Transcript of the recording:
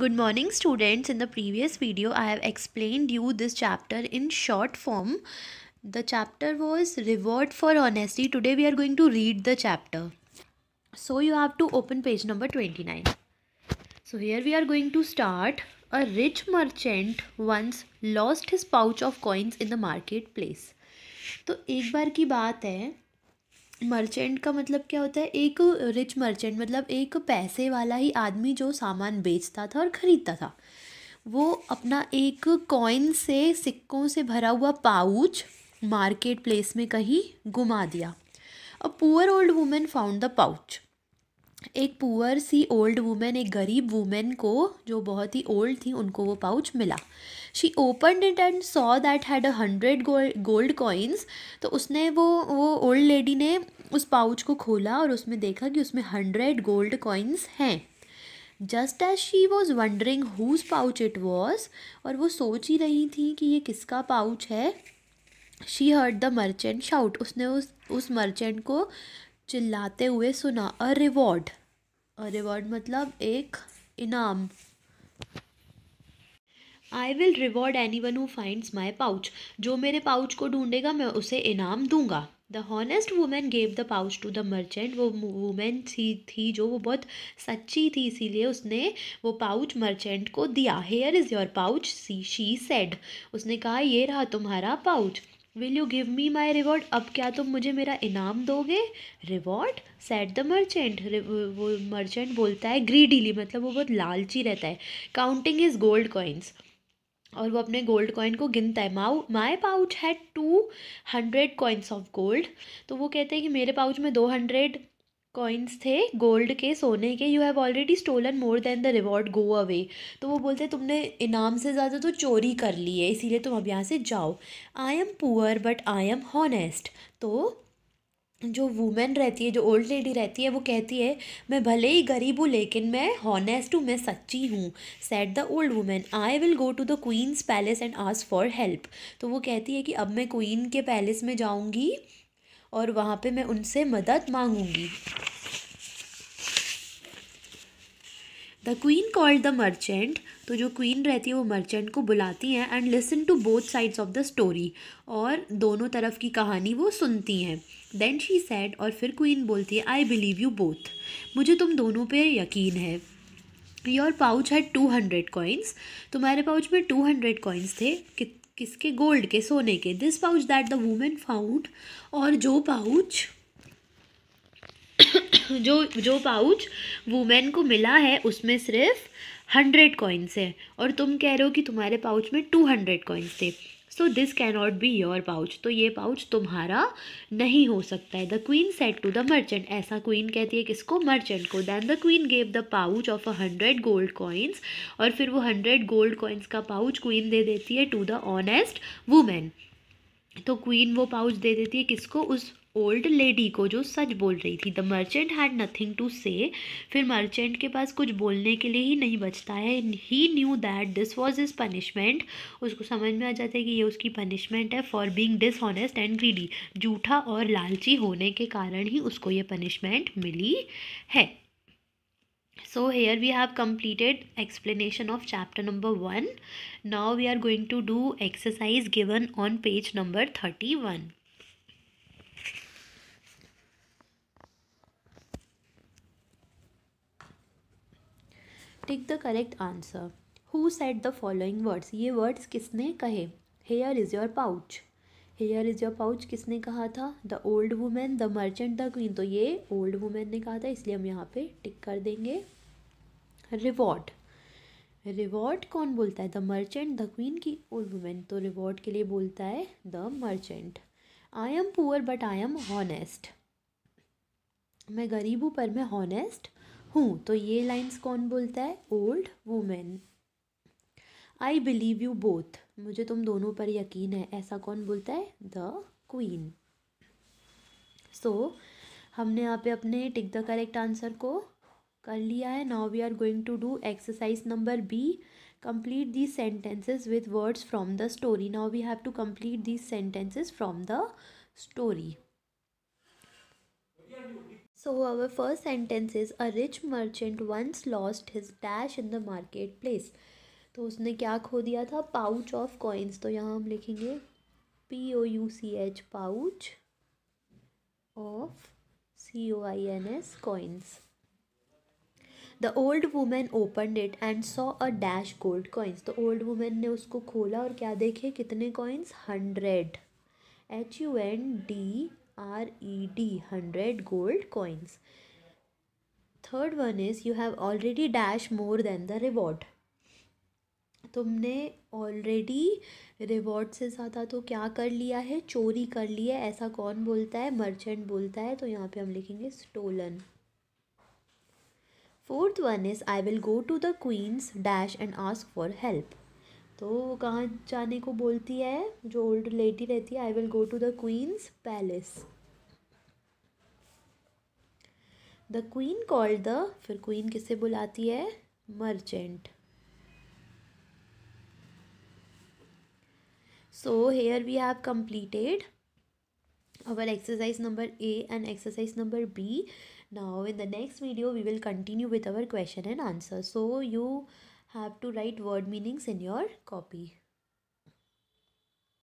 Good morning students. In the previous video, I have explained you this chapter in short form. The chapter was Reward for Honesty. Today we are going to read the chapter. So you have to open page number 29. So here we are going to start. A rich merchant once lost his pouch of coins in the marketplace. तो एक बार की बात है merchant का मतलब क्या होता है एक रिच मर्चेंट मतलब एक पैसे वाला ही आदमी जो सामान बेचता था और ख़रीदता था वो अपना एक कॉइन से सिक्कों से भरा हुआ पाउच मार्केट प्लेस में कहीं घुमा दिया a poor old women found the pouch एक पुअर सी ओल्ड वूमेन एक गरीब वूमेन को जो बहुत ही ओल्ड थी उनको वो पाउच मिला she open it and saw that had a hundred gold coins तो उसने वो वो ओल्ड लेडी ने उस पाउच को खोला और उसमें देखा कि उसमें हंड्रेड गोल्ड कॉइन्स हैं just as she was wondering whose pouch it was और वो सोच ही रही थी कि ये किसका पाउच है she heard the merchant shout उसने उस उस मर्चेंट को चिल्लाते हुए सुना अ रिवॉर्ड अ रिवॉर्ड मतलब एक इनाम I will reward anyone who finds my pouch जो मेरे पाउच को ढूंढेगा मैं उसे इनाम दूंगा the honest women gave the pouch to the merchant वो वुमेन थी थी जो वो बहुत सच्ची थी इसीलिए उसने वो पाउच मर्चेंट को दिया here is your pouch see she said उसने कहा ये रहा तुम्हारा pouch will you give me my reward अब क्या तुम मुझे मेरा इनाम दोगे रिवॉर्ड सेट द मर्चेंट वो मर्चेंट बोलता है ग्रीडीली मतलब वो बहुत लालची रहता है काउंटिंग इज गोल्ड कॉइन्स और वो अपने गोल्ड कॉइन को गिनता है माउ my pouch had two hundred coins of gold तो वो कहते हैं कि मेरे पाउच में दो हंड्रेड कॉइन्स थे गोल्ड के सोने के you have already stolen more than the reward go away तो वो बोलते तुमने इनाम से ज़्यादा तो चोरी कर ली है इसीलिए तुम अब यहाँ से जाओ I am poor but I am honest तो जो वुमेन रहती है जो ओल्ड लेडी रहती है वो कहती है मैं भले ही गरीब हूँ लेकिन मैं हॉनेस्ट हूँ मैं सच्ची हूँ said the old women I will go to the queen's palace and ask for help तो वो कहती है कि अब मैं क्वीन के पैलेस में जाऊँगी और वहाँ पे मैं उनसे मदद मांगूंगी the queen called the merchant तो जो क्वीन रहती है वो मर्चेंट को बुलाती हैं and listen to both sides of the story और दोनों तरफ की कहानी वो सुनती हैं देन शी सैड और फिर क्वीन बोलती है आई बिलीव यू बोथ मुझे तुम दोनों पे यकीन है योर पाउच है टू हंड्रेड कॉइन्स तुम्हारे पाउच में टू हंड्रेड कॉइन्स थे कि, किसके गोल्ड के सोने के this pouch that the women found और जो पाउच जो जो पाउच वुमेन को मिला है उसमें सिर्फ हंड्रेड कॉइन्स है और तुम कह रहे हो कि तुम्हारे पाउच में टू हंड्रेड कॉइन्स थे so this cannot be your pouch तो ये पाउच तुम्हारा नहीं हो सकता है the queen said to the merchant ऐसा क्वीन कहती है किसको मर्चेंट को then the queen gave the pouch of a hundred gold coins और फिर वो हंड्रेड गोल्ड कॉइन्स का पाउच क्वीन दे देती है टू द ऑनेस्ट वुमेन तो क्वीन वो पाउच दे देती है किसको उस ओल्ड लेडी को जो सच बोल रही थी the merchant had nothing to say फिर मर्चेंट के पास कुछ बोलने के लिए ही नहीं बचता है he knew that this was is punishment उसको समझ में आ जाता है कि ये उसकी पनिशमेंट है for being dishonest and greedy जूठा और लालची होने के कारण ही उसको ये पनिशमेंट मिली है so here we have completed explanation of chapter number 1 now we are going to do exercise given on page number 31 tick the correct answer who said the following words ये वर्ड्स किसने कहे here is your pouch here is your pouch किसने कहा था the old women the merchant the queen तो ये old women ने कहा था इसलिए हम यहाँ पे टिक कर देंगे रिवॉर्ड रिवॉर्ड कौन बोलता है द मर्चेंट द क्वीन की ओल्ड वुमेन तो रिवॉर्ड के लिए बोलता है the merchant I am poor but I am honest मैं गरीब हूँ पर मैं हॉनेस्ट हूँ तो ये लाइन्स कौन बोलता है old women I believe you both मुझे तुम दोनों पर यकीन है ऐसा कौन बोलता है द क्वीन सो हमने यहाँ पे अपने टिक द करेक्ट आंसर को कर लिया है now we are going to do exercise number B complete these sentences with words from the story now we have to complete these sentences from the story so our first sentence is a rich merchant once lost his dash in the market place तो उसने क्या खो दिया था pouch of coins तो यहाँ हम लिखेंगे P O U C H pouch of C O I N S coins the old women opened it and saw a dash gold coins तो ओल्ड वुमेन ने उसको खोला और क्या देखे कितने coins hundred H U N D R E D hundred gold coins third one is you have already dash more than the reward तुमने already reward से ज़्यादा तो क्या कर लिया है चोरी कर लिया है ऐसा कौन बोलता है मर्चेंट बोलता है तो यहाँ पे हम लिखेंगे stolen fourth one is I will go to the queen's dash and ask for help तो वो कहाँ जाने को बोलती है जो ओल्ड लेडी रहती है I will go to the queen's palace the queen called the फिर क्वीन किसे बुलाती है merchant so here we have completed our exercise number A and exercise number B. Now in the next video we will continue with our question and answer. So you have to write word meanings in your copy.